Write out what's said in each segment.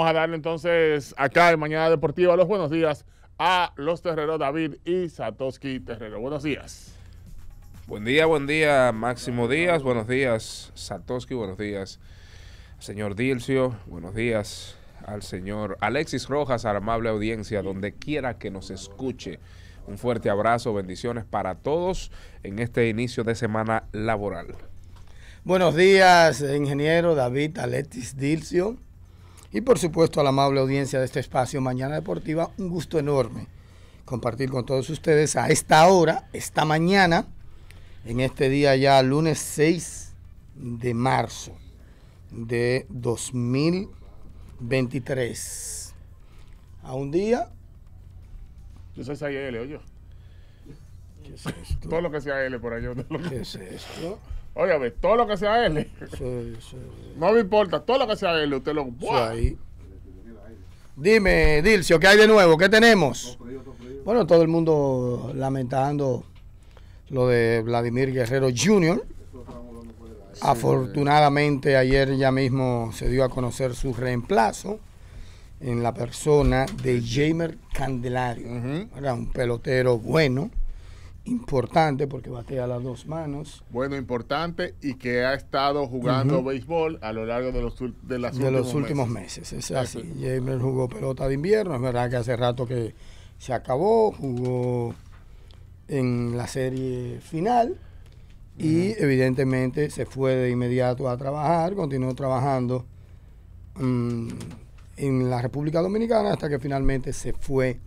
Vamos a darle entonces acá en Mañana Deportiva los buenos días a los terreros David y Satoshi Terrero. Buenos días. Buen día, buen día, Máximo Díaz. Buenos días, Satoshi. Buenos días, señor Dilcio. Buenos días al señor Alexis Rojas, amable audiencia, donde quiera que nos escuche. Un fuerte abrazo, bendiciones para todos en este inicio de semana laboral. Buenos días, ingeniero David Alexis Dilcio. Y por supuesto a la amable audiencia de este espacio Mañana Deportiva, un gusto enorme compartir con todos ustedes a esta hora, esta mañana, en este día ya lunes 6 de marzo de 2023. A un día... Yo soy oye. ¿Qué es esto? Todo lo que sea L por allá. ¿Qué es esto? Óyame, todo lo que sea L. no me importa, todo lo que sea L, usted lo. Ahí. Dime, Dilcio, ¿qué hay de nuevo? ¿Qué tenemos? Bueno, todo el mundo lamentando lo de Vladimir Guerrero Jr. Afortunadamente ayer ya mismo se dio a conocer su reemplazo en la persona de Jamer Candelario. Era un pelotero bueno, importante porque batea las dos manos. Bueno, importante y que ha estado jugando béisbol a lo largo de los, de los últimos meses. es así. Jamer jugó pelota de invierno, es verdad que hace rato que se acabó, jugó en la serie final y evidentemente se fue de inmediato a trabajar, continuó trabajando mm, en la República Dominicana hasta que finalmente se fue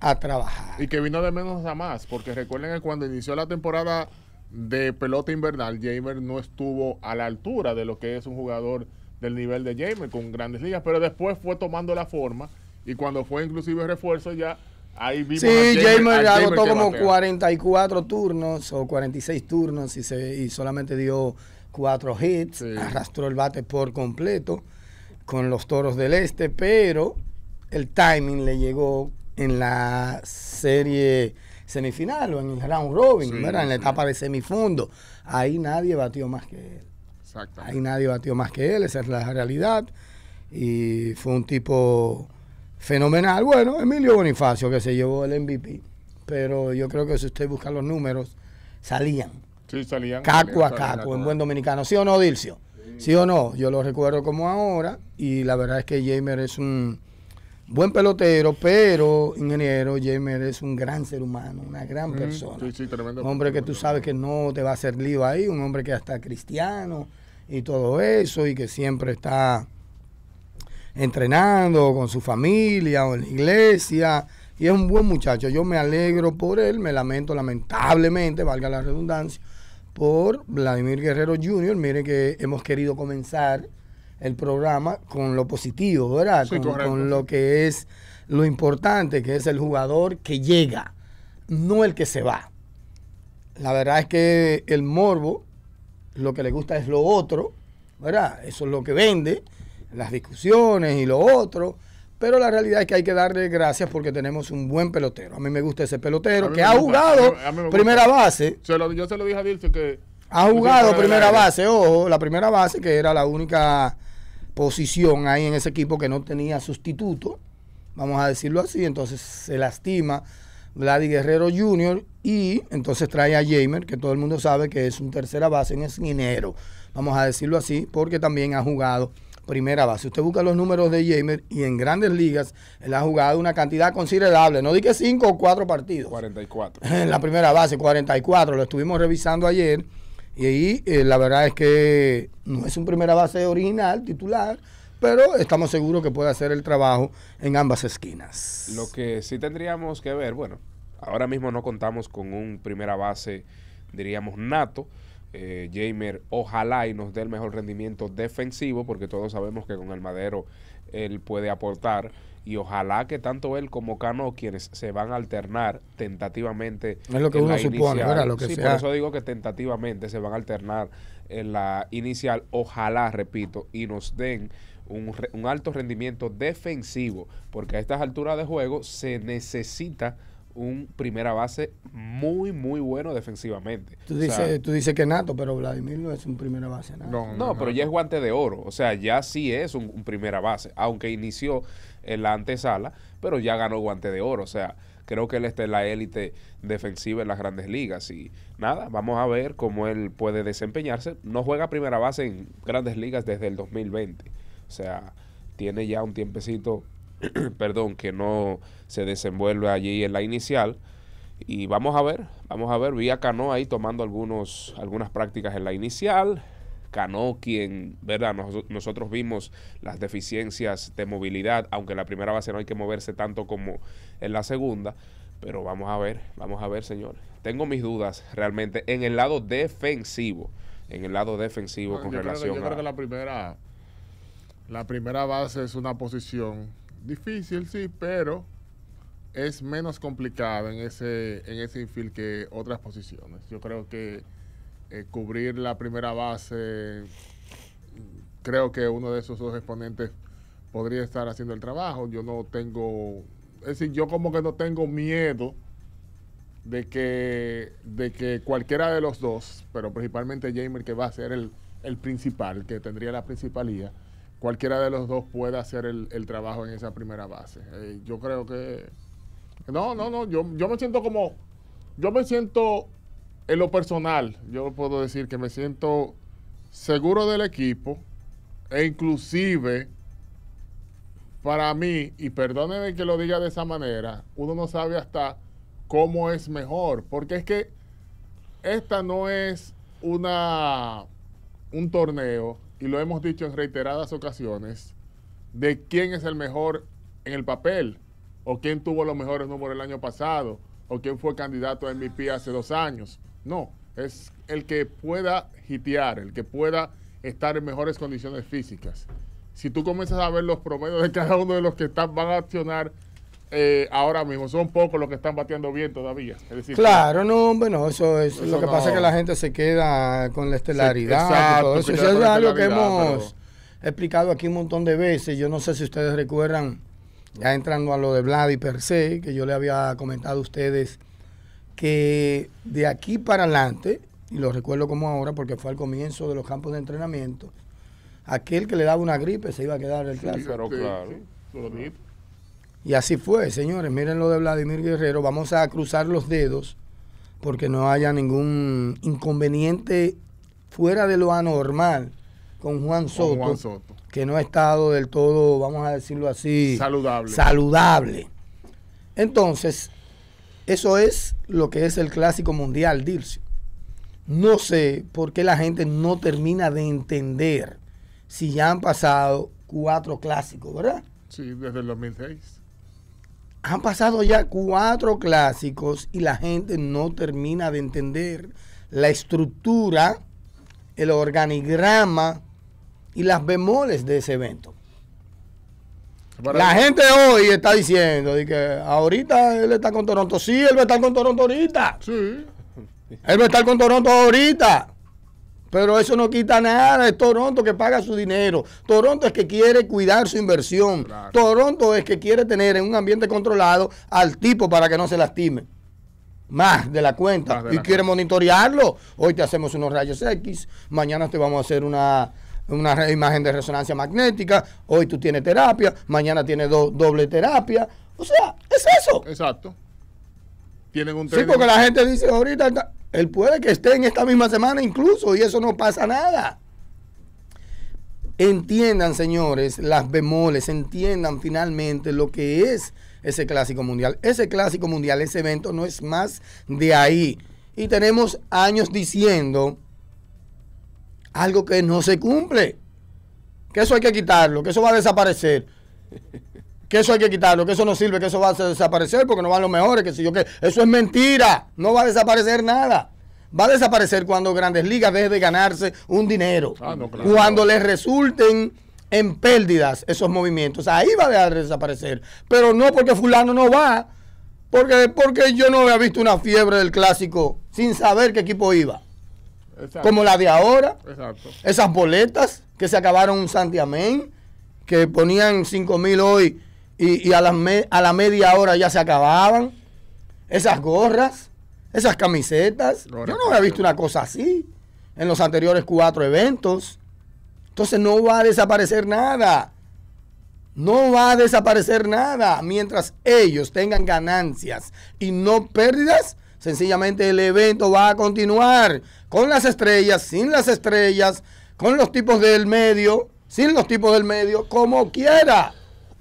a trabajar. Y que vino de menos a más, porque recuerden que cuando inició la temporada de pelota invernal, Jamer no estuvo a la altura de lo que es un jugador del nivel de Jamer con grandes ligas, pero después fue tomando la forma y cuando fue inclusive refuerzo ya ahí vimos Sí, Jamer, agotó como 44 turnos o 46 turnos y, se, solamente dio cuatro hits, arrastró el bate por completo con los Toros del Este, pero el timing le llegó en la serie semifinal o en el round robin, En la etapa de semifundo. Ahí nadie batió más que él. Ahí nadie batió más que él, esa es la realidad. Y fue un tipo fenomenal. Bueno, Emilio Bonifacio que se llevó el MVP, pero yo creo que si usted busca los números, salían. Sí, salían. Caco a caco, en buen dominicano. ¿Sí o no, Dilcio? ¿Sí o no? Yo lo recuerdo como ahora y la verdad es que Jamer es un buen pelotero, pero, ingeniero, Jemer es un gran ser humano, una gran mm. persona. Un hombre que tú sabes que no te va a hacer lío ahí, un hombre que hasta cristiano y todo eso, y que siempre está entrenando con su familia o en la iglesia. Y es un buen muchacho. Yo me alegro por él, me lamento lamentablemente, valga la redundancia, por Vladimir Guerrero Jr. Mire que hemos querido comenzar el programa con lo positivo, ¿verdad? con, lo que es lo importante, que es el jugador que llega, no el que se va. La verdad es que el morbo lo que le gusta es lo otro, ¿verdad? Eso es lo que vende, las discusiones y lo otro. Pero la realidad es que hay que darle gracias porque tenemos un buen pelotero. A mí me gusta ese pelotero que ha jugado primera base. yo se lo dije a Dilson que ha jugado primera base, ojo, la primera base que era la única posición ahí en ese equipo que no tenía sustituto, vamos a decirlo así, entonces se lastima Vladi Guerrero Jr. y entonces trae a Jamer, que todo el mundo sabe que es un tercera base, un esquinero, vamos a decirlo así, porque también ha jugado primera base. Usted busca los números de Jamer y en grandes ligas él ha jugado una cantidad considerable, no di que 5 o cuatro partidos. 44. En la primera base, 44, lo estuvimos revisando ayer y ahí eh, la verdad es que no es un primera base original, titular, pero estamos seguros que puede hacer el trabajo en ambas esquinas. Lo que sí tendríamos que ver, bueno, ahora mismo no contamos con un primera base, diríamos, nato. Eh, Jamer, ojalá y nos dé el mejor rendimiento defensivo, porque todos sabemos que con el madero él puede aportar y ojalá que tanto él como Cano, quienes se van a alternar tentativamente. No es lo que uno supone, ahora lo que Por eso digo que tentativamente se van a alternar en la inicial. Ojalá, repito, y nos den un, alto rendimiento defensivo, porque a estas alturas de juego se necesita un primera base muy, muy bueno defensivamente. Tú dices, tú dices que Nato, pero Vladimir no es un primera base. No, pero ya es guante de oro. O sea, ya sí es un primera base, aunque inició en la antesala, pero ya ganó guante de oro. O sea, creo que él está en la élite defensiva en las grandes ligas. Y nada, vamos a ver cómo él puede desempeñarse. No juega primera base en grandes ligas desde el 2020. O sea, tiene ya un tiempecito, perdón, que no se desenvuelve allí en la inicial. Y vamos a ver, vamos a ver, vi a Cano ahí tomando algunos, algunas prácticas en la inicial. Cano, quien, ¿verdad? nosotros vimos las deficiencias de movilidad, aunque en la primera base no hay que moverse tanto como en la segunda, pero vamos a ver, vamos a ver, señores. Tengo mis dudas realmente en el lado defensivo, en el lado defensivo con relación creo, yo Creo que la primera, la primera base es una posición difícil, sí, pero es menos complicada en ese, en ese infield que otras posiciones. Yo creo que eh, cubrir la primera base, creo que uno de esos dos exponentes podría estar haciendo el trabajo. Yo no tengo, es decir, yo como que no tengo miedo de que, de que cualquiera de los dos, pero principalmente Jamer, que va a ser el, principal, que tendría la principalía, cualquiera de los dos pueda hacer el, trabajo en esa primera base. Eh, yo creo que... No, no, no, yo, yo me siento como... Yo me siento en lo personal, yo puedo decir que me siento seguro del equipo e inclusive para mí, y perdónenme que lo diga de esa manera, uno no sabe hasta cómo es mejor, porque es que esta no es una un torneo y lo hemos dicho en reiteradas ocasiones de quién es el mejor en el papel o quién tuvo los mejores números el año pasado o quién fue candidato a MVP hace dos años. No, es el que pueda hitear, el que pueda estar en mejores condiciones físicas. Si tú comienzas a ver los promedios de cada uno de los que están, van a accionar eh, ahora mismo, son pocos los que están bateando bien todavía. claro, no, bueno, eso es lo que pasa que la gente se queda con la estelaridad. eso. es algo que hemos explicado aquí un montón de veces. Yo no sé si ustedes recuerdan, ya entrando a lo de Vladi per se, que yo le había comentado a ustedes que de aquí para adelante, y lo recuerdo como ahora porque fue al comienzo de los campos de entrenamiento, aquel que le daba una gripe se iba a quedar el clásico pero claro, Y así fue, señores. Miren lo de Vladimir Guerrero. Vamos a cruzar los dedos porque no haya ningún inconveniente fuera de lo anormal con Juan Soto, Juan Soto. que no ha estado del todo, vamos a decirlo así, saludable. saludable. Entonces, eso es lo que es el clásico mundial, Dilcio. No sé por qué la gente no termina de entender si ya han pasado cuatro clásicos, ¿verdad? Sí, desde el 2006. Han pasado ya cuatro clásicos y la gente no termina de entender la estructura, el organigrama y las bemoles de ese evento. La gente hoy está diciendo de que ahorita él está con Toronto. Sí, él va a estar con Toronto ahorita. Sí. Él va a estar con Toronto ahorita. Pero eso no quita nada. Es Toronto que paga su dinero. Toronto es que quiere cuidar su inversión. Toronto es que quiere tener en un ambiente controlado al tipo para que no se lastime. Más de la cuenta. y quiere monitorearlo. Hoy te hacemos unos rayos X. Mañana te vamos a hacer una una imagen de resonancia magnética, hoy tú tienes terapia, mañana tienes doble terapia. O sea, es eso. Exacto. Tienen un Sí, porque la gente dice ahorita, él puede que esté en esta misma semana incluso y eso no pasa nada. Entiendan, señores, las bemoles, entiendan finalmente lo que es ese clásico mundial. Ese clásico mundial, ese evento no es más de ahí. Y tenemos años diciendo algo que no se cumple. Que eso hay que quitarlo, que eso va a desaparecer. Que eso hay que quitarlo, que eso no sirve, que eso va a desaparecer porque no van los mejores, que si yo que eso es mentira, no va a desaparecer nada. Va a desaparecer cuando Grandes Ligas deje de ganarse un dinero. Ah, cuando les resulten en pérdidas esos movimientos. Ahí va a dejar desaparecer. Pero no porque fulano no va, porque, porque yo no había visto una fiebre del clásico sin saber qué equipo iba como la de ahora. Esas boletas que se acabaron un santiamén, que ponían 5 mil hoy y, a, la a la media hora ya se acababan. Esas gorras, esas camisetas. Yo no había visto una cosa así en los anteriores cuatro eventos. Entonces no va a desaparecer nada. No va a desaparecer nada mientras ellos tengan ganancias y no pérdidas Sencillamente el evento va a continuar con las estrellas, sin las estrellas, con los tipos del medio, sin los tipos del medio, como quiera.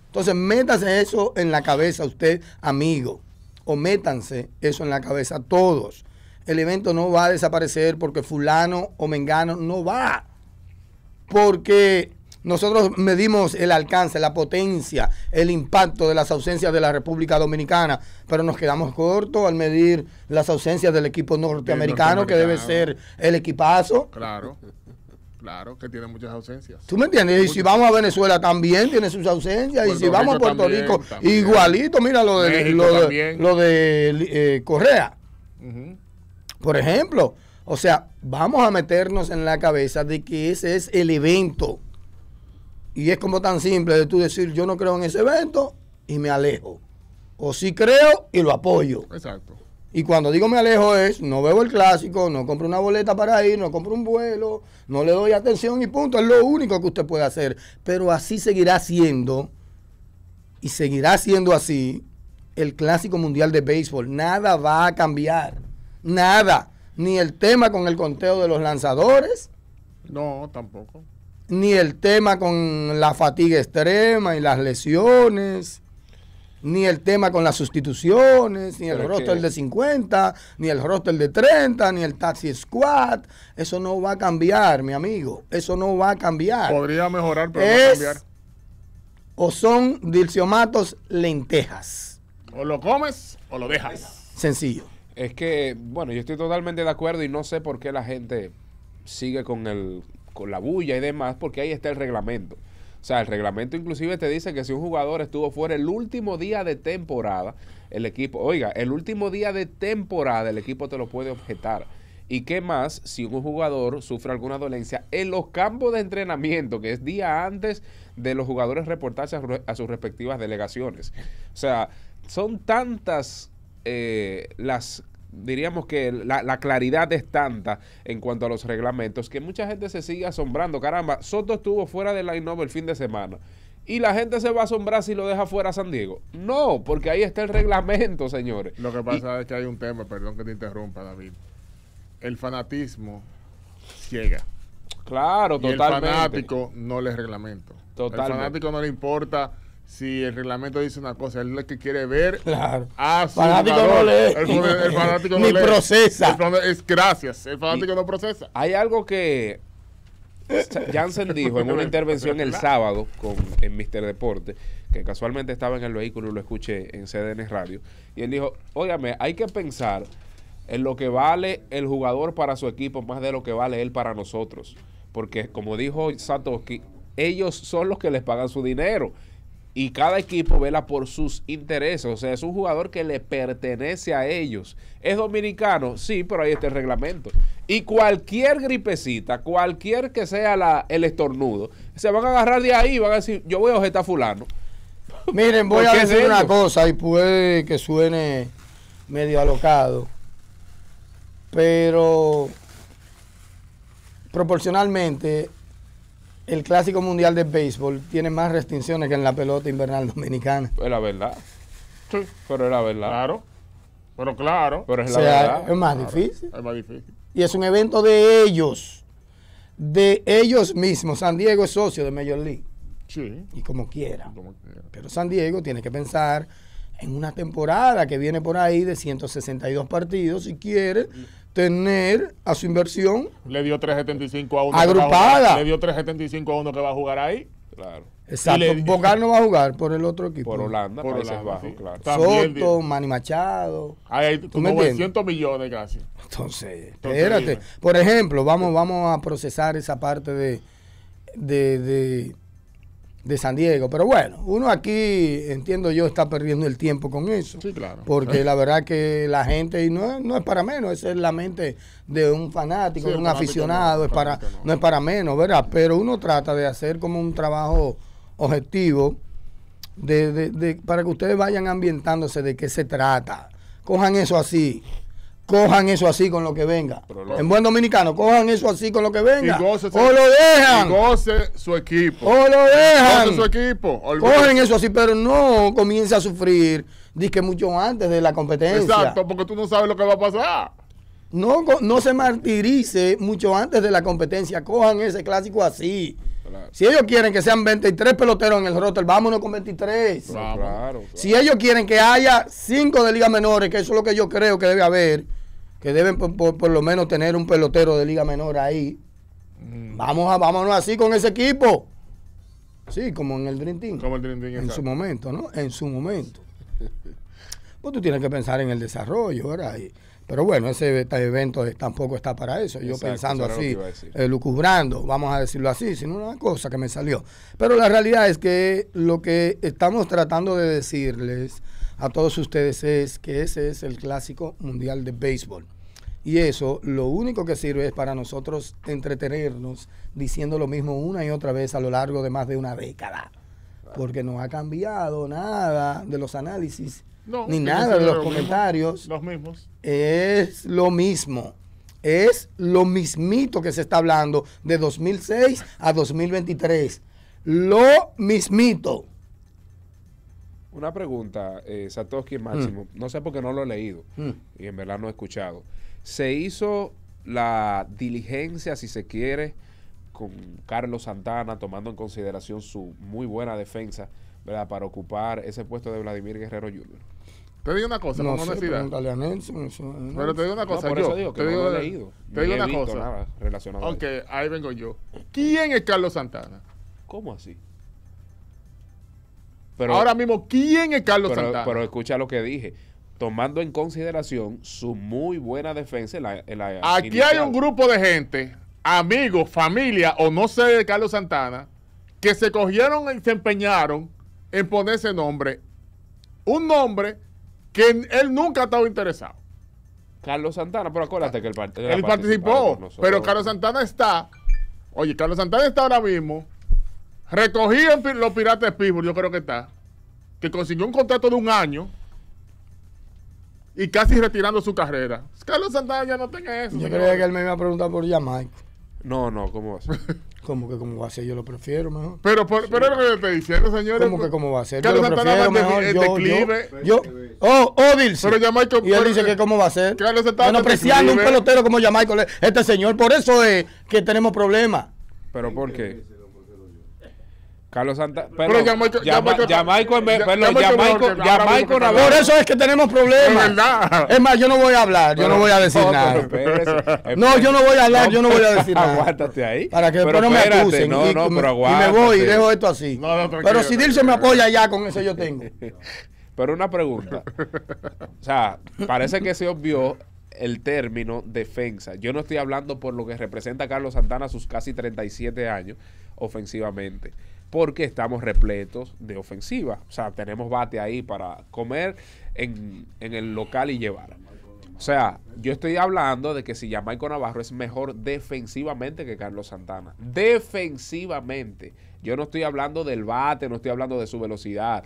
Entonces, métase eso en la cabeza usted, amigo, o métanse eso en la cabeza todos. El evento no va a desaparecer porque fulano o mengano no va. Porque nosotros medimos el alcance, la potencia, el impacto de las ausencias de la República Dominicana, pero nos quedamos cortos al medir las ausencias del equipo norteamericano, que debe ser el equipazo. Claro. Claro, que tiene muchas ausencias. ¿Tú me entiendes? Y si vamos a Venezuela también tiene sus ausencias. y si vamos a Puerto Rico, igualito, mira lo de, lo de, eh, Correa. Por ejemplo, o sea, vamos a meternos en la cabeza de que ese es el evento y es como tan simple de tú decir, yo no creo en ese evento y me alejo. O sí creo y lo apoyo. Exacto. Y cuando digo me alejo es, no veo el clásico, no compro una boleta para ir, no compro un vuelo, no le doy atención y punto. Es lo único que usted puede hacer. Pero así seguirá siendo, y seguirá siendo así, el clásico mundial de béisbol. Nada va a cambiar. Nada. Ni el tema con el conteo de los lanzadores. No, tampoco ni el tema con la fatiga extrema y las lesiones, ni el tema con las sustituciones, ni el roster de 50, ni el roster de 30, ni el taxi squad. Eso no va a cambiar, mi amigo. Eso no va a cambiar. Podría mejorar, pero no va a cambiar. O son dilciomatos lentejas. O lo comes o lo dejas. Sencillo. Es que, bueno, yo estoy totalmente de acuerdo y no sé por qué la gente sigue con el con la bulla y demás, porque ahí está el reglamento. O sea, el reglamento inclusive te dice que si un jugador estuvo fuera el último día de temporada, el equipo, oiga, el último día de temporada el equipo te lo puede objetar. ¿Y qué más si un jugador sufre alguna dolencia en los campos de entrenamiento, que es día antes de los jugadores reportarse a, sus respectivas delegaciones? O sea, son tantas eh, las diríamos que la, claridad es tanta en cuanto a los reglamentos que mucha gente se sigue asombrando. Caramba, Soto estuvo fuera de la Innova el fin de semana. Y la gente se va a asombrar si lo deja fuera a San Diego. No, porque ahí está el reglamento, señores. Lo que pasa es que hay un tema, perdón que te interrumpa, David. El fanatismo ciega. Claro, totalmente. El fanático no le reglamento. Totalmente. El fanático no le importa si el reglamento dice una cosa, él es que quiere ver claro. fanático no lee. El, no Ni procesa. es, gracias, el fanático no procesa. Hay algo que Jansen dijo en una intervención el sábado con, en Mister Deporte, que casualmente estaba en el vehículo y lo escuché en CDN Radio, y él dijo, óigame, hay que pensar en lo que vale el jugador para su equipo más de lo que vale él para nosotros. Porque como dijo Satoshi, ellos son los que les pagan su dinero y cada equipo vela por sus intereses. O sea, es un jugador que le pertenece a ellos. ¿Es dominicano? Sí, pero ahí está el reglamento. Y cualquier gripecita, cualquier que sea el estornudo, se van a agarrar de ahí y van a decir, yo voy a objetar a fulano. Miren, voy a decir una cosa y puede que suene medio alocado, pero proporcionalmente el Clásico Mundial de Béisbol tiene más restricciones que en la pelota invernal dominicana. Es pues la verdad. Sí. Pero es la verdad. Claro. Pero claro. Pero es la o sea, Es más difícil. Es más difícil. Y es un evento de ellos. De ellos mismos. San Diego es socio de Major League. Sí. Y como quiera. Como quiera. Pero San Diego tiene que pensar en una temporada que viene por ahí de 162 partidos si quiere tener a su inversión. Le dio 3.75 a uno. Agrupada. le dio 3.75 a uno que va a jugar ahí. Claro. Exacto. Bogar no va a jugar por el otro equipo. Por Holanda, por Países Holanda, Bajos, claro. Soto, dio, Manny Machado. Hay como millones casi. Entonces, espérate. por ejemplo, vamos, vamos a procesar esa parte de, de, de de San Diego. Pero bueno, uno aquí, entiendo yo, está perdiendo el tiempo con eso. Sí, claro. Porque la verdad que la gente, y no, no es para menos, esa es la mente de un fanático, de un aficionado, no, es para, es para menos, ¿verdad? Pero uno trata de hacer como un trabajo objetivo para que ustedes vayan ambientándose de qué se trata. Cojan eso así cojan eso así con lo que venga. En buen dominicano, cojan eso así con lo que venga. o lo dejan. goce su equipo. O lo dejan. su equipo. eso así, pero no comience a sufrir. Dice mucho antes de la competencia. Exacto, porque tú no sabes lo que va a pasar. No, no se martirice mucho antes de la competencia. Cojan ese clásico así. Si ellos quieren que sean 23 peloteros en el roster, vámonos con 23. si ellos quieren que haya 5 de liga menores, que eso es lo que yo creo que debe haber, que deben por, lo menos tener un pelotero de liga menor ahí. Mm. Vamos a, vámonos así con ese equipo. Sí, como en el Dream En su momento, ¿no? En su momento. pues tú tienes que pensar en el desarrollo, ¿verdad? pero bueno, ese este evento tampoco está para eso. Yo pensando así, eh, lucubrando, vamos a decirlo así, sino una cosa que me salió. Pero la realidad es que lo que estamos tratando de decirles a todos ustedes es que ese es el clásico mundial de béisbol. Y eso lo único que sirve es para nosotros entretenernos diciendo lo mismo una y otra vez a lo largo de más de una década. Porque no ha cambiado nada de los análisis, ni nada de los comentarios. los mismos. Es lo mismo. Es lo mismito que se está hablando de 2006 a 2023. Lo mismito. Una pregunta, eh, Satoshi mm. Máximo. No sé por qué no lo he leído mm. y en verdad no he escuchado. ¿Se hizo la diligencia, si se quiere, con Carlos Santana, tomando en consideración su muy buena defensa, ¿verdad? para ocupar ese puesto de Vladimir Guerrero Jr.? Te digo una cosa, no sé, A Pero te digo una cosa, eso digo te digo, Te digo una cosa. Nada ahí vengo yo. ¿Quién es Carlos Santana? ¿Cómo así? Pero, Ahora mismo, ¿quién es Carlos Santana? Pero escucha lo que dije. Tomando en consideración su muy buena defensa en la, Aquí hay un grupo de gente, amigos, familia o no sé de Carlos Santana, que se cogieron y se empeñaron en poner ese nombre. Un nombre que él nunca ha estado interesado. Carlos Santana, pero acuérdate que él, participó. él participó. Pero Carlos Santana está, oye, Carlos Santana está ahora mismo Recogían los piratas de yo creo que está, que consiguió un contrato de un año y casi retirando su carrera. Carlos Santana ya no tenga eso. Yo creía que él me iba a preguntar por Jamaica. No, no, ¿cómo va a ser? ¿Cómo que cómo va a ser? Yo lo prefiero mejor. Pero, por, pero es lo que estoy diciendo, señores. ¿Cómo que cómo va a ser? yo lo prefiero de, mejor. Este yo, yo, oh, oh, Pero Y él dice que eh, cómo va a ser. Carlos Santana apreciando un pelotero como Jamaica. Este señor, por eso es que tenemos problemas. ¿Pero por qué? Carlos Santa. Pero, ya Jamaico, Jamaico Por eso es que tenemos problemas. Es, más, yo no voy a hablar, yo no voy a decir nada. no, yo no voy a hablar, yo no voy a decir nada. Aguántate ahí. Para que después no me acusen. No, y, no, pero Y me voy y dejo esto así. pero si Dilce me apoya ya, con eso yo tengo. Pero una pregunta. O sea, parece que se obvió el término defensa. Yo no estoy hablando por lo que representa Carlos Santana a sus casi 37 años ofensivamente porque estamos repletos de ofensiva. O sea, tenemos bate ahí para comer en, el local y llevar. O sea, yo estoy hablando de que si Jamaico Navarro es mejor defensivamente que Carlos Santana. Defensivamente. Yo no estoy hablando del bate, no estoy hablando de su velocidad.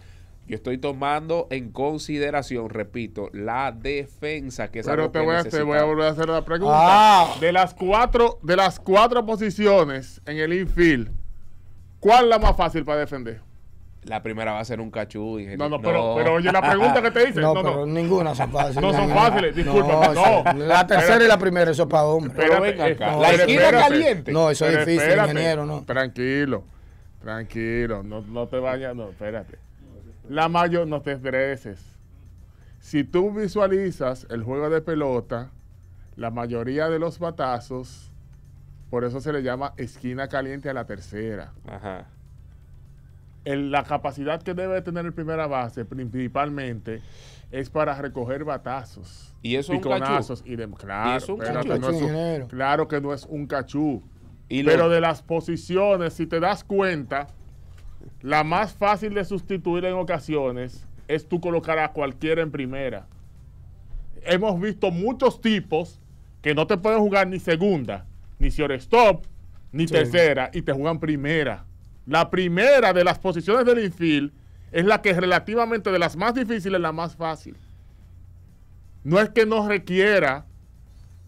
Yo estoy tomando en consideración, repito, la defensa que es Pero te, voy a, te voy a volver a hacer la pregunta. Ah. De las cuatro, de las cuatro posiciones en el infield, ¿Cuál es la más fácil para defender? La primera va a ser un cachú. Dije, no, no, no. Pero, oye la pregunta que te hice. No, no, pero ninguna son fáciles. No son fáciles, disculpa. No, La tercera y la primera, eso es para hombres. Pero venga la esquina caliente. No, eso es difícil, ingeniero, no. Tranquilo, tranquilo. No, no te vayas, no, espérate. La mayor, no te estreses. Si tú visualizas el juego de pelota, la mayoría de los batazos por eso se le llama esquina caliente a la tercera. Ajá. la capacidad que debe tener el primera base principalmente es para recoger batazos. Y eso y claro, es un cachú? claro que no es un cachú. pero de las posiciones, si te das cuenta, la más fácil de sustituir en ocasiones es tú colocar a cualquiera en primera. Hemos visto muchos tipos que no te pueden jugar ni segunda ni stop ni tercera, y te juegan primera. La primera de las posiciones del infield es la que relativamente de las más difíciles la más fácil. No es que no requiera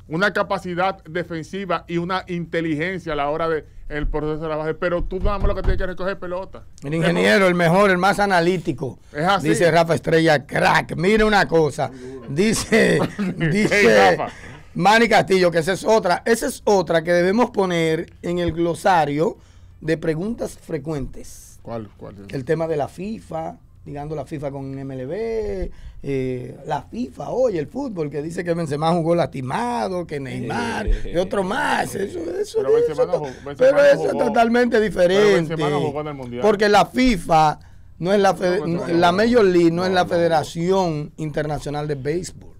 una capacidad defensiva y una inteligencia a la hora de el proceso de la base, pero tú nada lo que tienes que recoger pelota. El ingeniero, el mejor, el más analítico. Dice Rafa Estrella, crack. Mira una cosa. Dice, dice Manny Castillo, que esa es otra. Esa es otra que debemos poner en el glosario de preguntas frecuentes. ¿Cuál? cuál El tema de la FIFA, ligando la FIFA con MLB, eh, la FIFA, hoy el fútbol, que dice que Benzema jugó lastimado, que Neymar, y otro más. Eso, pero eso, es totalmente diferente. Porque la FIFA no es la, la Major League, no, es la Federación Internacional de Béisbol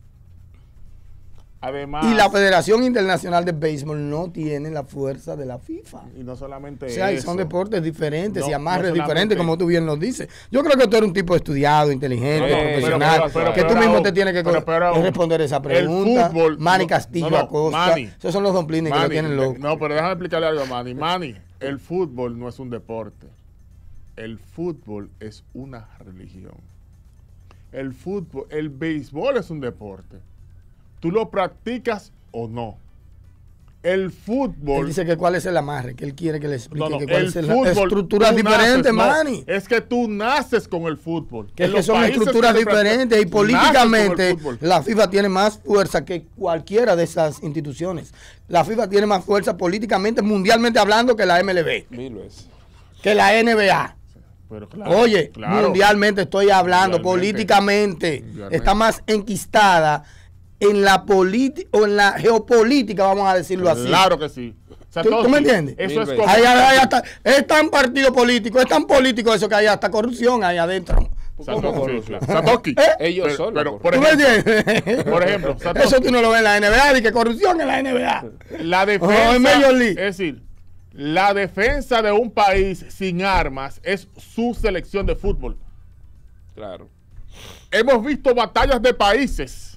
y la Federación Internacional de Béisbol no tiene la fuerza de la FIFA. Y no solamente O sea, son deportes diferentes y amarres diferentes, como tú bien nos dices. Yo creo que tú eres un tipo estudiado, inteligente, profesional, que tú mismo te tienes que responder esa pregunta. El Manny Castillo Acosta. esos son los domplines que lo tienen locos. No, pero déjame explicarle algo a Manny. Manny, el fútbol no es un deporte. El fútbol es una religión. El fútbol, el béisbol es un deporte ¿Tú lo practicas o no? El fútbol. Él dice que cuál es el amarre, que él quiere que le explique que cuál es el la estructura diferente, Manny. es que tú naces con el fútbol. Que, es que son estructuras diferentes y políticamente la FIFA tiene más fuerza que cualquiera de esas instituciones. La FIFA tiene más fuerza políticamente, mundialmente hablando, que la MLB. Que la NBA. Oye, mundialmente estoy hablando, políticamente está más enquistada en la política o en la geopolítica, vamos a decirlo así. Claro que sí. ¿Tú, me entiendes? Eso es ahí, es tan partido político, es tan político eso que hay hasta corrupción ahí adentro. Satoshi, ¿Eh? Ellos son Pero, por, ejemplo, por ejemplo eso tú no lo ves en la NBA, y corrupción en la NBA. La defensa, en es decir, la defensa de un país sin armas es su selección de fútbol. Claro. Hemos visto batallas de países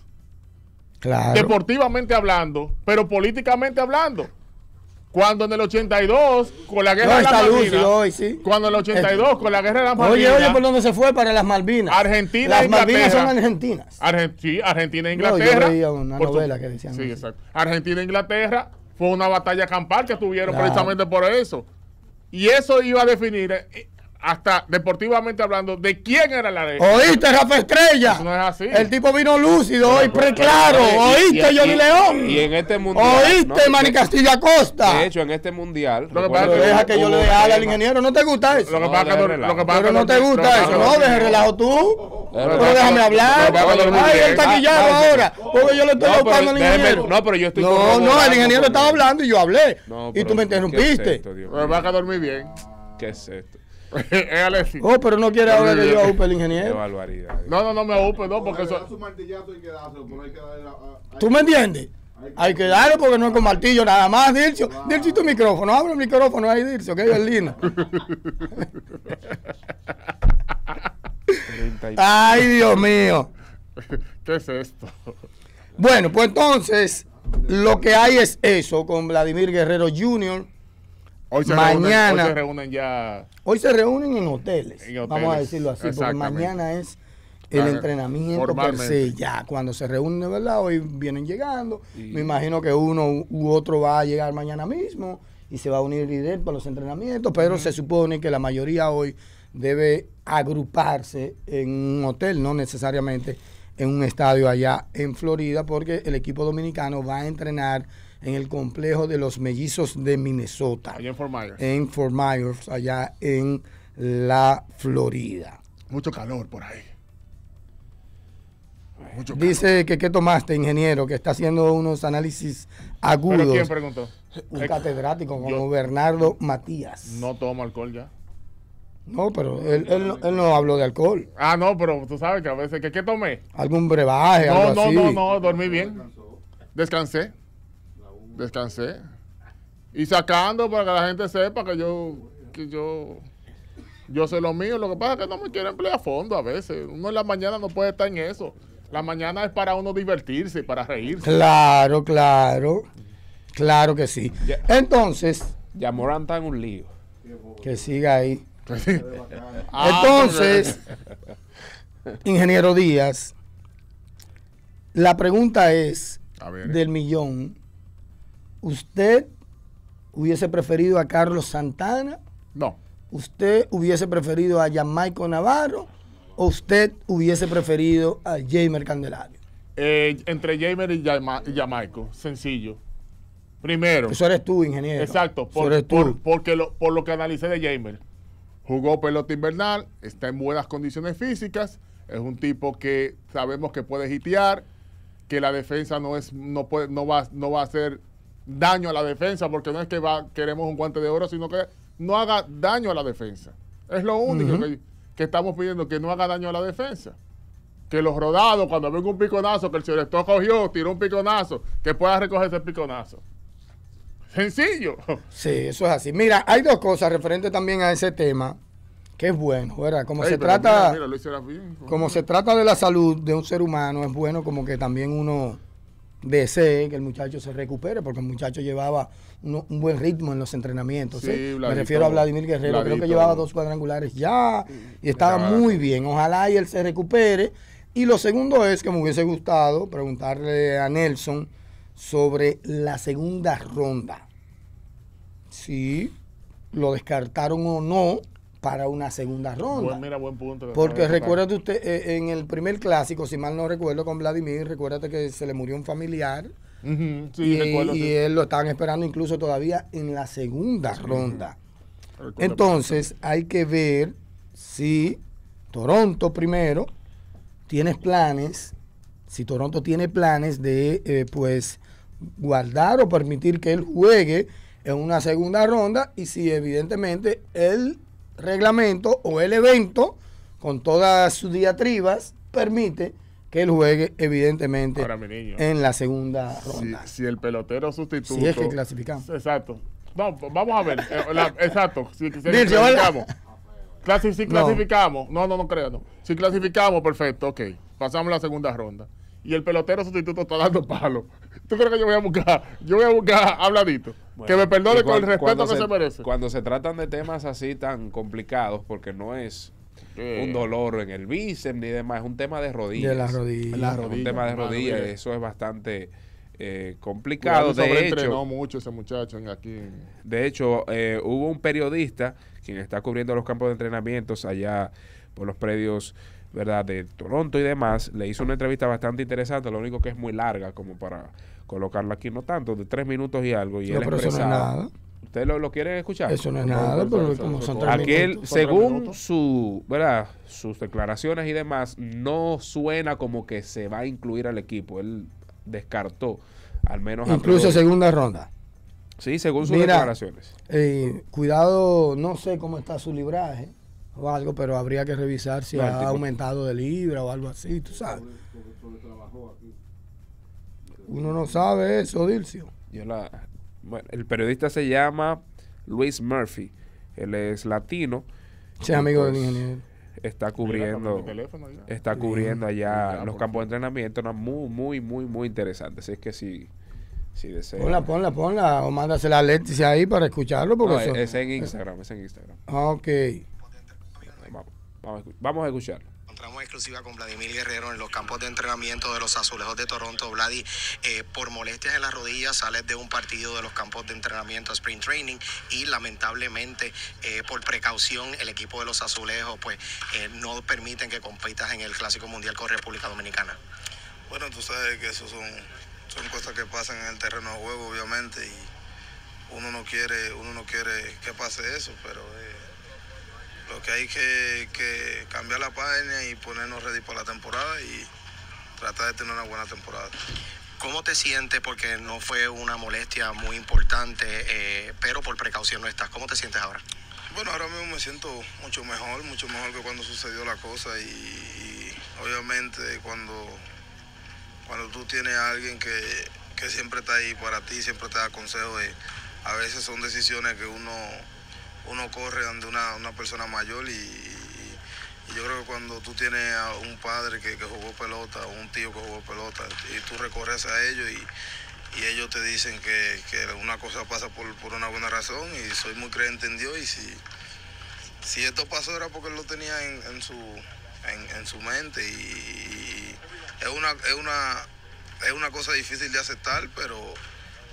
Deportivamente hablando, pero políticamente hablando. Cuando en el 82, con la guerra de las Malvinas. sí. Cuando en el 82, con la guerra de las Malvinas. Oye, oye, ¿por dónde se fue? Para las Malvinas. Argentina las e Malvinas son argentinas. sí, Argentina e Inglaterra. Sí, exacto. Argentina e Inglaterra fue una batalla campal que tuvieron precisamente por eso. Y eso iba a definir eh, hasta deportivamente hablando, de quién era la ley. ¿Oíste, Rafa Estrella? Eso no es así. El tipo vino lúcido hoy, pues, pues, preclaro. Pues, ¿Oíste, Johnny León? Y en este mundial. ¿Oíste, no, Manny Castilla Costa? De hecho, en este mundial. Lo que pasa deja que yo le dé al ingeniero. ¿No te gusta eso? Lo que pasa que Pero no te gusta eso. No, deje relajo tú. Pero déjame hablar. Ay, él está quillado ah, ah, ahora. Porque yo le estoy buscando al ingeniero. No, pero yo estoy. No, no, el ingeniero estaba hablando y yo hablé. Y tú me interrumpiste. Pero vas a dormir bien. ¿Qué es esto? es Oh, pero no quiere hablar que yo Upe el ingeniero. No, no, no me upe no, porque eso. ¿Tú me entiendes? Hay que darle porque no es con martillo nada más, Dircio. Dircio, tu micrófono. Abre el micrófono ahí, Dircio, que es Ay, Dios mío. ¿Qué es esto? Bueno, pues entonces, lo que hay es eso con Vladimir Guerrero Jr. Hoy se mañana, reúnen, ya. Hoy se reúnen en hoteles. Vamos a decirlo así, porque mañana es el entrenamiento per Ya, cuando se reúnen verdad, hoy vienen llegando. Me imagino que uno u otro va a llegar mañana mismo y se va a unir líder para los entrenamientos, pero se supone que la mayoría hoy debe agruparse en un hotel, no necesariamente en un estadio allá en Florida, porque el equipo dominicano va a entrenar en el complejo de los mellizos de Minnesota. Allá en Fort Myers. En Fort Myers, allá en la Florida. Mucho calor por ahí. Mucho Dice que qué tomaste, ingeniero, que está haciendo unos análisis agudos. ¿Pero quién preguntó? Un catedrático como Bernardo Matías. No tomo alcohol ya. No, pero él, no, habló de alcohol. Ah, no, pero tú sabes que a veces, ¿qué, qué tomé? Algún brebaje, no, No, no, no, dormí bien. Descansé descansé. Y sacando para que la gente sepa que yo, que yo, yo sé lo mío. Lo que pasa es que no me quieren emplear a fondo a veces. Uno en la mañana no puede estar en eso. La mañana es para uno divertirse, para reírse. Claro, claro. Claro que sí. Entonces. Ya Morán está en un lío. Que siga ahí. Ah, Entonces, ingeniero Díaz, la pregunta es del millón. ¿Usted hubiese preferido a Carlos Santana? No. ¿Usted hubiese preferido a Jamaico Navarro? ¿O usted hubiese preferido a Jamer Candelario? Eh, entre Jamer y, sencillo. Primero. Eso eres tú, ingeniero. Exacto, por, Eso porque lo, por lo que analicé de Jamer. Jugó pelota invernal, está en buenas condiciones físicas, es un tipo que sabemos que puede hitear, que la defensa no es no va a ser daño a la defensa, porque no es que va, queremos un guante de oro, sino que no haga daño a la defensa. Es lo único que, estamos pidiendo, que no haga daño a la defensa. Que los rodados, cuando ven un piconazo, que el señor Estó cogió, tiró un piconazo, que pueda recoger el piconazo. Sencillo. Sí, eso es así. Mira, hay dos cosas referentes también a ese tema, que es bueno, ¿verdad? Como, se, trata, como se trata de la salud de un ser humano, es bueno como que también uno desee que el muchacho se recupere, porque el muchacho llevaba un, buen ritmo en los entrenamientos. Me refiero a Vladimir Guerrero, creo que llevaba dos cuadrangulares ya y estaba muy bien. Ojalá y él se recupere. Y lo segundo es que me hubiese gustado preguntarle a Nelson sobre la segunda ronda. Si lo descartaron o no para una segunda ronda. Porque recuérdate usted, eh, en el primer clásico, si mal no recuerdo, con Vladimir, recuérdate que se le murió un familiar. sí, y, recuerdo, y él lo estaban esperando incluso todavía en la segunda ronda. Entonces hay que ver si Toronto primero tiene planes, si Toronto tiene planes de eh, pues guardar o permitir que él juegue en una segunda ronda y si evidentemente él reglamento o el evento, con todas sus diatribas, permite que él juegue, evidentemente, en la segunda ronda. Si, el pelotero sustituto. Si es que clasificamos. Exacto. vamos a ver. Eh, exacto. Si, clasificamos. clasificamos. No. no, no, creo. Si clasificamos, perfecto, ok. Pasamos la segunda ronda y el pelotero sustituto está dando palo. ¿Tú crees que yo voy a buscar? Yo voy a buscar habladito. que me perdone con el respeto que se, merece. Cuando se tratan de temas así tan complicados, porque no es un dolor en el bíceps ni demás, es un tema de rodillas. De las rodillas. rodilla, un tema de rodillas, eso es bastante... Eh, complicado. de hecho, mucho ese muchacho aquí. De hecho, eh, hubo un periodista quien está cubriendo los campos de entrenamientos allá por los predios ¿verdad? De Toronto y demás, le hizo una entrevista bastante interesante, lo único que es muy larga, como para colocarla aquí, no tanto, de tres minutos y algo. Y él pero eso es nada. ¿Usted lo, lo escuchar? Eso no es nada, pero como son tres según su, ¿verdad? sus declaraciones y demás, no suena como que se va a incluir al equipo. Él descartó, al menos. Incluso segunda ronda. Sí, según sus declaraciones. Eh, cuidado, no sé cómo está su libraje o algo, pero habría que revisar si ha aumentado de libra o algo así, tú sabes. Uno no sabe eso, Dilcio. el periodista se llama Luis Murphy. Él es latino. Sí, amigo ingeniero. Está cubriendo, está cubriendo allá los campos de entrenamiento. no, muy, muy, muy, muy interesante. Así es que si, Si desea. Ponla, ponla, ponla. O mándasela a Leticia ahí para escucharlo. Porque es en Instagram, es en Instagram. Ok. Vamos a, escuchar Encontramos exclusiva con Vladimir Guerrero en los campos de entrenamiento de los Azulejos de Toronto. Vladi, eh, por molestias en las rodillas, sale de un partido de los campos de entrenamiento Sprint Training y lamentablemente eh, por precaución el equipo de los Azulejos pues eh, no permiten que compitas en el Clásico Mundial con República Dominicana. Bueno, tú sabes que eso son, son cosas que pasan en el terreno de juego, obviamente, y uno no quiere, uno no quiere que pase eso, pero lo que hay que, cambiar la página y ponernos ready para la temporada y tratar de tener una buena temporada. ¿Cómo te sientes? Porque no fue una molestia muy importante, eh, pero por precaución no estás. ¿Cómo te sientes ahora? Bueno, ahora mismo me siento mucho mejor, mucho mejor que cuando sucedió la cosa y, obviamente cuando, cuando tú tienes a alguien que, que siempre está ahí para ti, siempre te da consejos, a veces son decisiones que uno uno corre ante una, persona mayor y, yo creo que cuando tú tienes a un padre que, jugó pelota, o un tío que jugó pelota, y tú recorres a ellos y ellos te dicen que, una cosa pasa por, una buena razón y soy muy creyente en Dios y si, si esto pasó era porque lo tenía en, en su, en, su mente y, y es, una, es, una, es una cosa difícil de aceptar, pero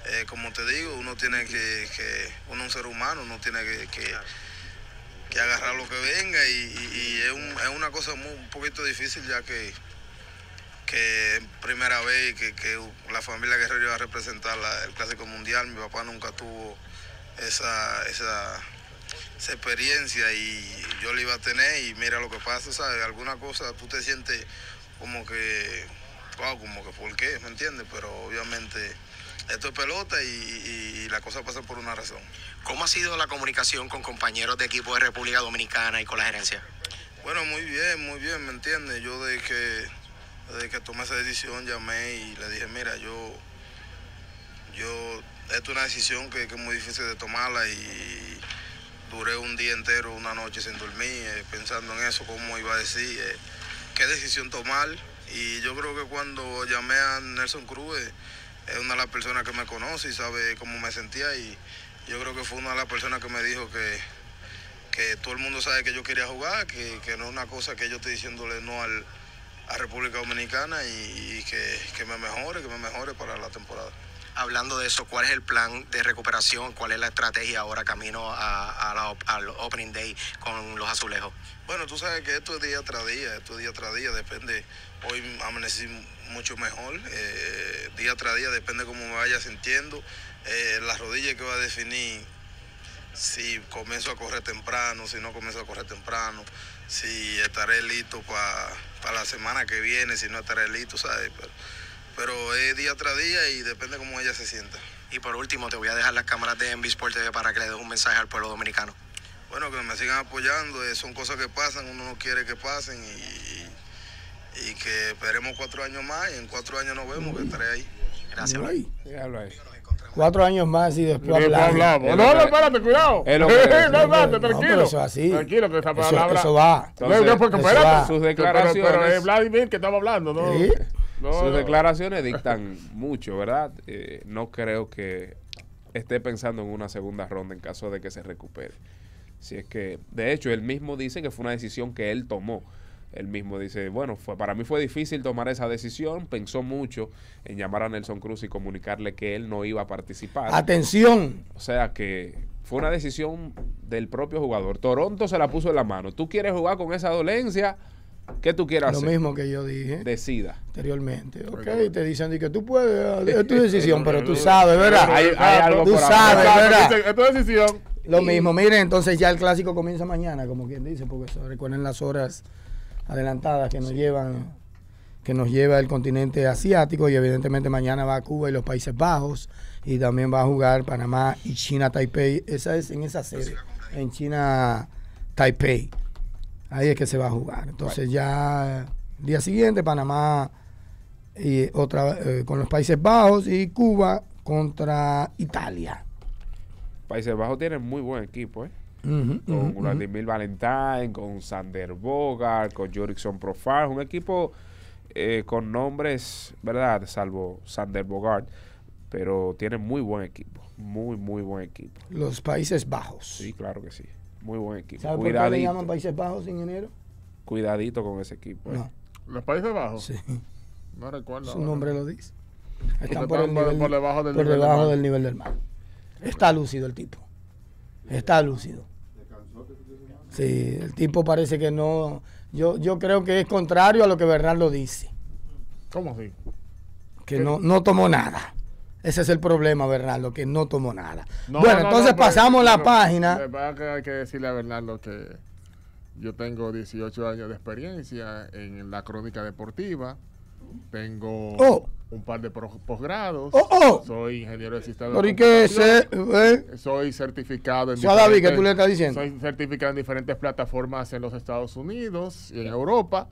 eh, como te digo, uno tiene que, que, uno es un ser humano, uno tiene que, agarrar lo que venga y, es, una cosa muy, un poquito difícil ya que que primera vez que, la familia Guerrero iba a representar el Clásico Mundial, mi papá nunca tuvo esa, esa, experiencia y yo la iba a tener y mira lo que pasa, ¿sabes? Alguna cosa tú te sientes como que, wow, como que por qué, ¿me entiendes? Pero obviamente esto es pelota y, la cosa pasa por una razón. ¿Cómo ha sido la comunicación con compañeros de equipo de República Dominicana y con la gerencia? Bueno, muy bien, muy bien, ¿me entiendes? Yo desde que, que tomé esa decisión llamé y le dije, mira, yo, yo, esto es una decisión que, es muy difícil de tomarla y duré un día entero, una noche sin dormir, eh, pensando en eso, cómo iba a decir, eh, qué decisión tomar. Y yo creo que cuando llamé a Nelson Cruz, eh, es una de las personas que me conoce y sabe cómo me sentía y yo creo que fue una de las personas que me dijo que, que todo el mundo sabe que yo quería jugar, que, no es una cosa que yo estoy diciéndole no a República Dominicana y, que, me mejore, que me mejore para la temporada. Hablando de eso, ¿cuál es el plan de recuperación? ¿Cuál es la estrategia ahora camino a, al Opening Day con los azulejos? Bueno, tú sabes que esto es día tras día, esto es día tras día, depende. Hoy amanecí mucho mejor. Eh, día tras día depende cómo me vaya sintiendo. Eh, las la que va a definir si comienzo a correr temprano, si no comienzo a correr temprano, si estaré listo para la semana que viene, si no estaré listo, ¿sabes? Pero, pero es día tras día y depende cómo ella se sienta. Y por último, te voy a dejar las cámaras de Envy para que le des un mensaje al pueblo dominicano. Bueno, que me sigan apoyando, eh, son cosas que pasan, uno no quiere que pasen y, y que esperemos cuatro años más y en cuatro años nos vemos, que mm. estaré ahí. Gracias. Ahí. Cuatro años más y después hablamos. No, no, espérate, cuidado. no, tranquilo. eso así. Tranquilo, que Eso, va. Entonces, porque, Sus declaraciones. Pero, es Vladimir que estamos hablando, ¿no? Sus declaraciones dictan mucho, ¿verdad? Eh, no creo que esté pensando en una segunda ronda en caso de que se recupere. Si es que, de hecho, él mismo dice que fue una decisión que él tomó él mismo dice, bueno, fue, para mí fue difícil tomar esa decisión, pensó mucho en llamar a Nelson Cruz y comunicarle que él no iba a participar. Atención. O sea que fue una decisión del propio jugador. Toronto se la puso en la mano. Tú quieres jugar con esa dolencia, ¿Qué tú quieras hacer? Lo mismo que yo dije. Decida. Anteriormente. Ok, te dicen que tú puedes, ah, es tu decisión, pero tú sabes, ¿verdad? Hay, algo tú sabes, ¿verdad? Es tu decisión. Lo mismo, miren, entonces ya el clásico comienza mañana, como quien dice, porque recuerden las horas adelantadas que nos llevan que nos lleva el continente asiático y evidentemente mañana va a Cuba y los Países Bajos y también va a jugar Panamá y China Taipei. Esa es en esa serie, en China Taipei. Ahí es que se va a jugar. Entonces ya día siguiente Panamá y otra eh, con los Países Bajos y Cuba contra Italia. Países Bajos tienen muy buen equipo, ¿eh? con Vladimir Valentine, con Sander Bogart, con Jorikson Profar, un equipo eh, con nombres, ¿verdad? Salvo Sander Bogart, pero tiene muy buen equipo, muy, muy buen equipo. Los Países Bajos. Sí, claro que sí, muy buen equipo. le llaman Países Bajos, ingeniero? Cuidadito con ese equipo. Eh. ¿Los Países Bajos? Sí. No recuerdo. Su nombre lo dice. está por, debajo, del, nivel del, del nivel del mar. Está lúcido el tipo. Está lúcido. Sí, el tipo parece que no. Yo, yo creo que es contrario a lo que Bernardo dice. ¿Cómo así? Que no, no tomó nada. Ese es el problema, Bernardo, que no tomó nada. bueno, entonces pues, pasamos la página. hay que decirle a Bernardo que yo tengo 18 años de experiencia en la crónica deportiva. Tengo oh. un par de posgrados. Oh, oh. Soy ingeniero de sistemas. ¿Eh? ¿Eh? Soy certificado en Soy certificado en diferentes plataformas en los Estados Unidos y en Europa.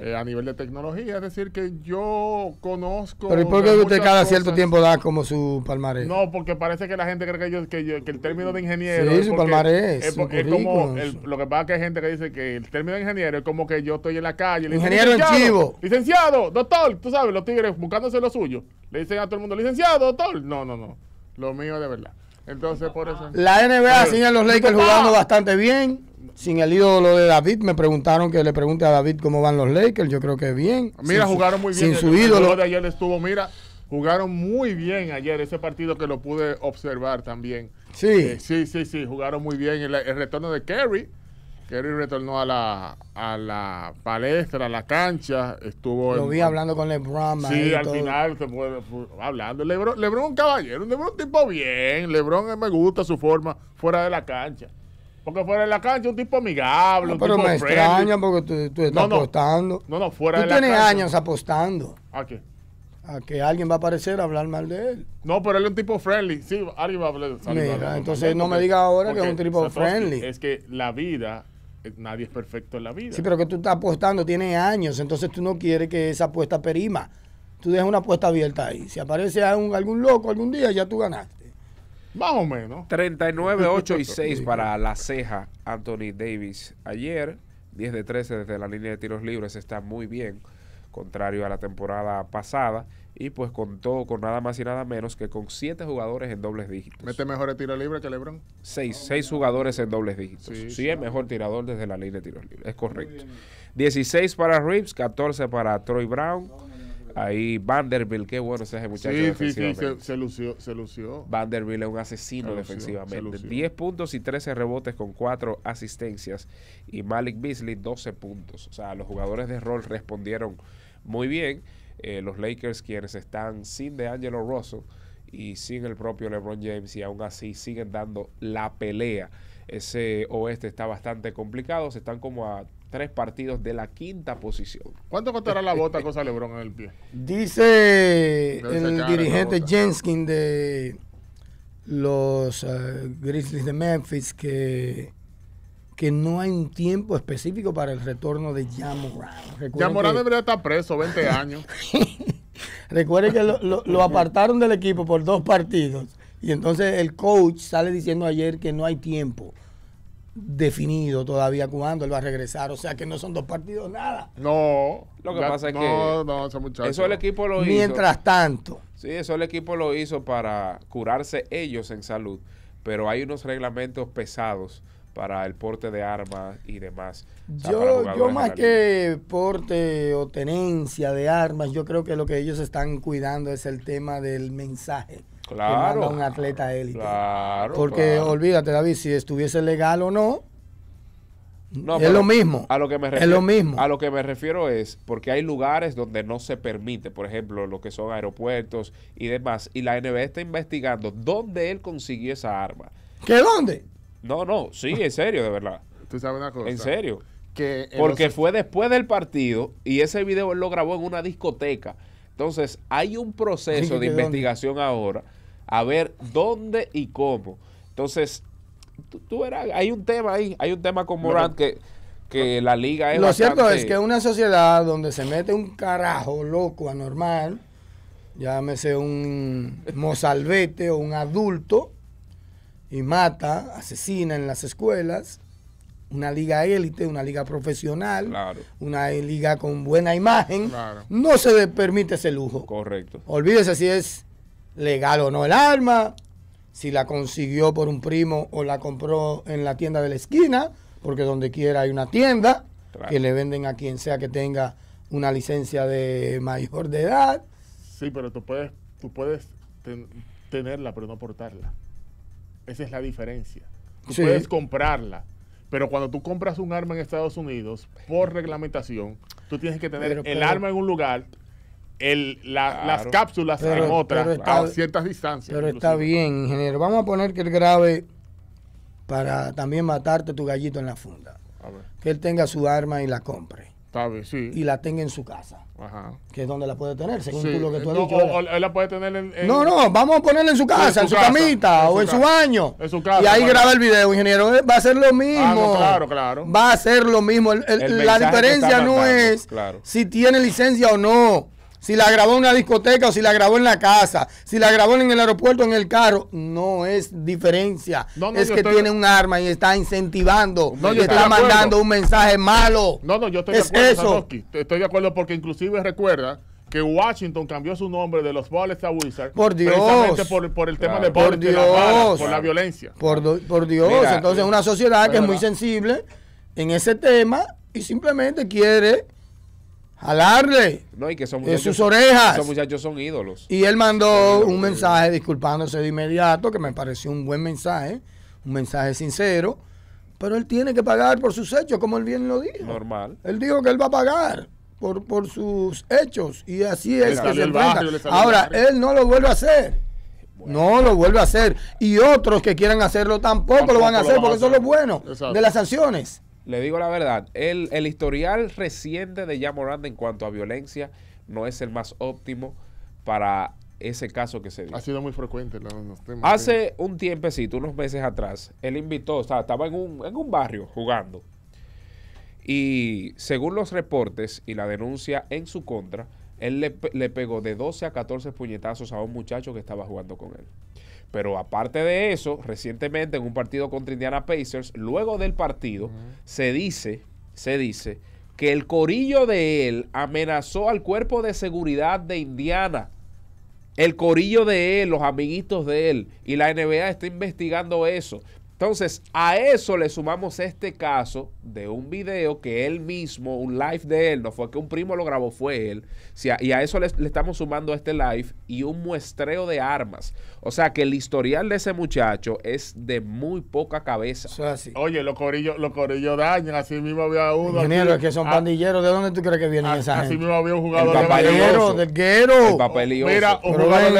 Eh, a nivel de tecnología. Es decir, que yo conozco. Pero ¿y por qué usted cada cierto tiempo da como su palmarés? No, porque parece que la gente cree que, que, el término de ingeniero. Sí, su palmarés. porque lo que pasa es que hay gente que dice que el término de ingeniero es como que yo estoy en la calle. ingeniero en chivo. Licenciado, doctor, tú sabes, los tigres buscándose lo suyo. Le dicen a todo el mundo, licenciado, doctor. No, no, no. Lo mío de verdad. Entonces, por eso. La NBA, señalan los Lakers jugando bastante bien sin el ídolo de David, me preguntaron que le pregunte a David cómo van los Lakers. Yo creo que bien. Mira, jugaron muy bien. Sin su el, ídolo. de ayer estuvo, mira, jugaron muy bien ayer ese partido que lo pude observar también. Sí. Eh, sí, sí, sí, jugaron muy bien. El, retorno de Kerry. Kerry retornó a la, a la palestra, a la cancha. Estuvo Lo vi hablando con LeBron. Sí, al final se fue, hablando. LeBron, LeBron un caballero, LeBron un tipo bien. LeBron me gusta su forma fuera de la cancha. Porque fuera de la cancha un tipo amigable. un pero me extraña porque tú, estás apostando. No, no, fuera de la cancha. Tú tienes años apostando. ¿A qué? A que alguien va a aparecer a hablar mal de él. No, pero él es un tipo friendly. Sí, alguien va a hablar de Mira, entonces no me digas ahora que es un tipo friendly. Es que la vida eh, nadie es perfecto en la vida. Sí, pero que tú estás apostando, tiene años, entonces tú no quieres que esa apuesta perima. Tú dejas una apuesta abierta ahí. Si aparece algún, algún loco algún día, ya tú ganaste. Más o menos. 39, 8 y 6 para la ceja Anthony Davis ayer. 10 de 13 desde la línea de tiros libres está muy bien, contrario a la temporada pasada. Y pues contó con nada más y nada menos que con 7 jugadores en dobles dígitos. ¿Mete mejores tiros libres que LeBron? 6, 6 jugadores en dobles dígitos. Sí, mejor tirador desde la línea de tiros libres, es correcto. 16 para Reeves, 14 para Troy Brown. Ahí Vanderbilt, qué bueno ese muchacho. Sí, sí, se, se, lució, se lució. Vanderbilt es un asesino defensivamente. 10 puntos y 13 rebotes con 4 asistencias. Y Malik Beasley 12 puntos. O sea, los jugadores de rol respondieron muy bien. Eh, los Lakers quienes están sin De Angelo Rosso y sin el propio LeBron James y aún así siguen dando la pelea. Ese oeste está bastante complicado, se están como a tres partidos de la quinta posición. ¿Cuánto costará la bota cosa Lebron en el pie? Dice el dirigente Jenskin de los eh, Grizzlies de Memphis que, que no hay un tiempo específico para el retorno de Jamoran. Jamoran debería estar preso 20 años. Recuerden que lo apartaron del equipo por dos partidos y entonces el coach sale diciendo ayer que no hay tiempo definido todavía cuándo él va a regresar. O sea que no son dos partidos, nada. No. Lo que pasa es que. No, Eso el equipo lo hizo. Mientras tanto. Sí, eso el equipo lo hizo para curarse ellos en salud. Pero hay unos reglamentos pesados para el porte de armas y demás. yo, yo más que porte o tenencia de armas, yo creo que lo que ellos están cuidando es el tema del mensaje Claro. un atleta Claro. Porque olvídate, David, si estuviese legal o no. No, es lo mismo. A lo que me refiero, es lo mismo. A lo que me refiero es porque hay lugares donde no se permite, por ejemplo, lo que son aeropuertos y demás, y la NBA está investigando dónde él consiguió esa arma. ¿Qué dónde? No, no, sí, en serio, de verdad. Tú sabes una cosa. En serio. Que porque fue después del partido y ese video él lo grabó en una discoteca. Entonces, hay un proceso de investigación ahora a ver dónde y cómo. Entonces, tú, hay un tema ahí, hay un tema con Morán que, que la liga es... Lo cierto es que una sociedad donde se mete un carajo loco, anormal, llámese un mozalbete o un adulto, y mata, asesina en las escuelas, una liga élite, una liga profesional, una liga con buena imagen, no se le permite ese lujo. Correcto. Olvídese si es legal o no el arma, si la consiguió por un primo o la compró en la tienda de la esquina, porque donde quiera hay una tienda que le venden a quien sea que tenga una licencia de mayor de edad. Sí, pero tú puedes, tú puedes tenerla, pero no portarla. Esa es la diferencia. Tú puedes comprarla, pero cuando tú compras un arma en Estados Unidos, por reglamentación, tú tienes que tener el arma en un lugar las cápsulas en otras, a ciertas distancias. Pero está bien, ingeniero. Vamos a poner que él grabe para también matarte tu gallito en la funda. Que él tenga su arma y la compre. Está bien, Y la tenga en su casa. Que es donde la puede tener, según lo que tú has eh, no, la puede tener en, No, no, vamos a ponerla en su casa, en su, camita o en su baño. Y ahí graba el video, ingeniero. Eh, va a ser lo ah, mismo. claro, claro. Va a ser lo mismo. la diferencia no es si tiene licencia o no si la grabó en una discoteca o si la grabó en la casa, si la grabó en el aeropuerto, en el carro, no es diferencia. es que tiene un arma y está incentivando, y está mandando un mensaje malo. No, no, yo estoy de acuerdo, Estoy de acuerdo porque inclusive recuerda que Washington cambió su nombre de los Balls a Wizards por Dios precisamente por, el tema de por Dios, la por la violencia por, por Dios entonces eh, una sociedad que es muy sensible en ese tema y simplemente quiere alarle de sus orejas. Esos muchachos son ídolos. Y él mandó un mensaje disculpándose de inmediato, que me pareció un buen mensaje, un mensaje sincero. Pero él tiene que pagar por sus hechos, como él bien lo dijo. Normal. Él dijo que él va a pagar por, por sus hechos. Y así es que se Ahora, él no lo vuelve a hacer. No lo vuelve a hacer. Y otros que quieran hacerlo tampoco, lo van a hacer, porque eso es lo bueno de las sanciones le digo la verdad, el, historial reciente de Yamoranda en cuanto a violencia no es el más óptimo para ese caso que se dio. Ha sido muy frecuente Hace un tiempecito, unos meses atrás, él invitó, o sea, estaba en un, en un barrio jugando. Y según los reportes y la denuncia en su contra, él le, le, pegó de 12 a 14 puñetazos a un muchacho que estaba jugando con él. Pero aparte de eso, recientemente en un partido contra Indiana Pacers, luego del partido, se dice, se dice que el corillo de él amenazó al cuerpo de seguridad de Indiana. El corillo de él, los amiguitos de él, y la NBA está investigando eso. Entonces, a eso le sumamos este caso de un video que él mismo, un live de él, no fue que un primo lo grabó, fue él. y a eso le, le estamos sumando este live y un muestreo de armas. O sea que el historial de ese muchacho es de muy poca cabeza. Oye, los corillos los corillos dañan, así mismo había uno. Ingeniero, es que son ah. pandilleros, ¿de dónde tú crees que vienen ah, esa así gente? Así mismo había un jugador el de del guero. El Mira, un jugador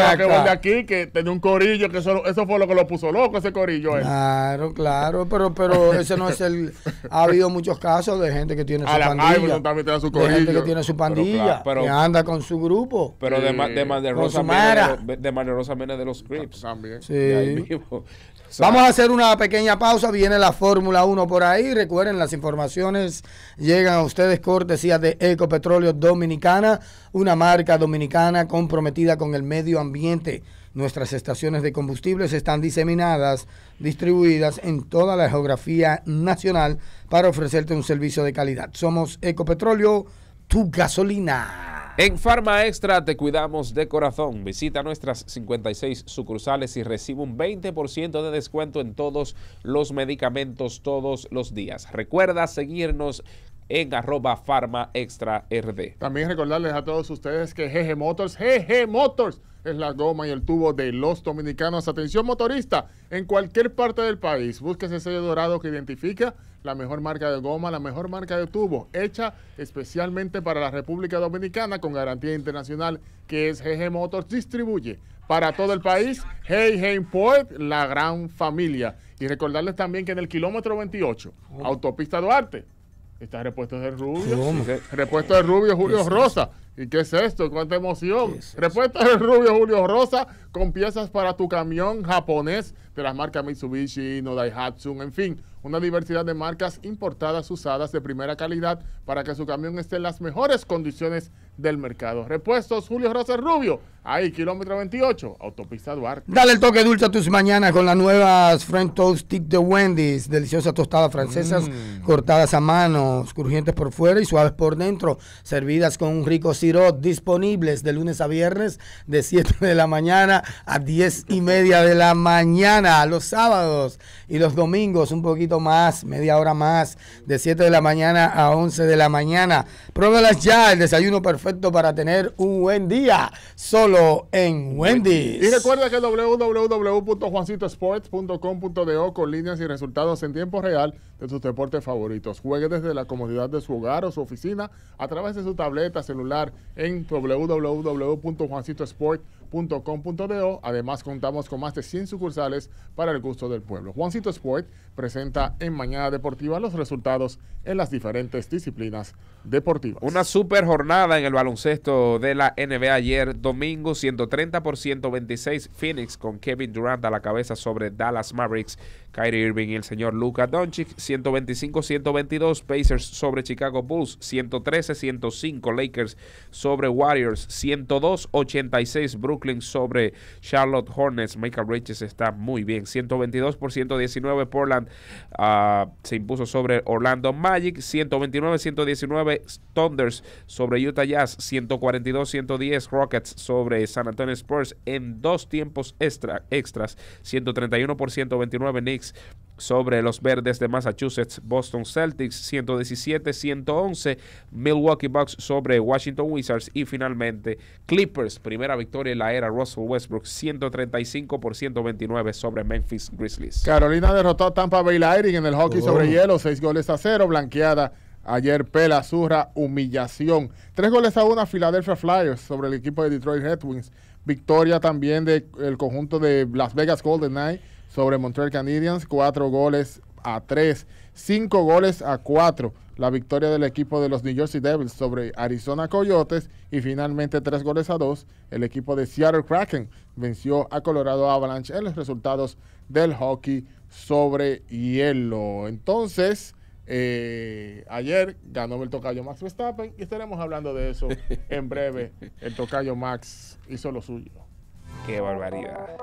de aquí que tenía un corillo, que eso, fue lo que lo puso loco, ese corillo. Eh. Claro, claro, pero, pero ese no es el... ha habido muchos casos de gente que tiene su la pandilla. también tiene su corillo. De gente que tiene su pandilla, que anda con su grupo. Pero de, de, de, Rosa de, de Rosa de los Vamos a hacer una pequeña pausa, viene la Fórmula 1 por ahí. Recuerden, las informaciones llegan a ustedes cortesía de Ecopetróleo Dominicana, una marca dominicana comprometida con el medio ambiente. Nuestras estaciones de combustibles están diseminadas, distribuidas en toda la geografía nacional para ofrecerte un servicio de calidad. Somos Ecopetróleo, tu gasolina. En Farma Extra te cuidamos de corazón. Visita nuestras 56 sucursales y recibe un 20% de descuento en todos los medicamentos todos los días. Recuerda seguirnos en arroba farma Extra RD. También recordarles a todos ustedes que GG Motors, GG Motors es la goma y el tubo de los dominicanos. Atención motorista, en cualquier parte del país, busque ese sello dorado que identifica la mejor marca de goma, la mejor marca de tubo, hecha especialmente para la República Dominicana con garantía internacional que es GG Motors distribuye para todo el país. Hey, hey, Poet, la gran familia. Y recordarles también que en el kilómetro 28, Autopista Duarte, Está repuesto de rubio. Repuesto de rubio Julio Rosa. ¿Y qué es esto? ¿Cuánta emoción? Repuestos repuesto de rubio Julio Rosa con piezas para tu camión japonés de las marcas Mitsubishi, Nodai Daihatsu, en fin, una diversidad de marcas importadas usadas de primera calidad para que su camión esté en las mejores condiciones del mercado. Repuestos Julio Rosa Rubio Ahí, kilómetro 28, autopista Duarte. Dale el toque dulce a tus mañanas con las nuevas French Toast Stick de Wendy's. Deliciosas tostadas francesas mm. cortadas a mano, crujientes por fuera y suaves por dentro. Servidas con un rico sirop. Disponibles de lunes a viernes de 7 de la mañana a 10 y media de la mañana. Los sábados y los domingos un poquito más, media hora más, de 7 de la mañana a 11 de la mañana. Pruébalas ya, el desayuno perfecto para tener un buen día. Solo en Wendy Y recuerda que www.juancitosports.com.do con líneas y resultados en tiempo real de sus deportes favoritos. Juegue desde la comodidad de su hogar o su oficina a través de su tableta celular en www.juancitosports.com Además, contamos con más de 100 sucursales para el gusto del pueblo. Juancito Sport presenta en Mañana Deportiva los resultados en las diferentes disciplinas deportivas. Una super jornada en el baloncesto de la NBA ayer domingo, 130 por 126 Phoenix con Kevin Durant a la cabeza sobre Dallas Mavericks. Kyrie Irving y el señor Luka Doncic, 125-122 Pacers sobre Chicago Bulls, 113-105 Lakers sobre Warriors, 102-86 Brooklyn sobre Charlotte Hornets, Michael Riches está muy bien, 122 por 119 Portland ah, se impuso sobre Orlando Magic, 129-119 Thunders sobre Utah Jazz, 142-110 Rockets sobre San Antonio Spurs en dos tiempos extra, extras, 131 por 129 Knicks, sobre los verdes de Massachusetts, Boston Celtics 117-111, Milwaukee Bucks sobre Washington Wizards y finalmente Clippers, primera victoria en la era Russell Westbrook 135 por 129 sobre Memphis Grizzlies. Carolina derrotó a Tampa Bay Lightning en el hockey oh. sobre hielo, 6 goles a 0, blanqueada ayer Pela Azurra, humillación. 3 goles a 1 a Philadelphia Flyers sobre el equipo de Detroit Red Wings, victoria también del conjunto de Las Vegas Golden Knights sobre Montreal Canadiens, cuatro goles a tres, cinco goles a cuatro. La victoria del equipo de los New Jersey Devils sobre Arizona Coyotes y finalmente tres goles a dos. El equipo de Seattle Kraken venció a Colorado Avalanche en los resultados del hockey sobre hielo. Entonces, eh, ayer ganó el tocayo Max Verstappen y estaremos hablando de eso en breve. El tocayo Max hizo lo suyo. Qué barbaridad.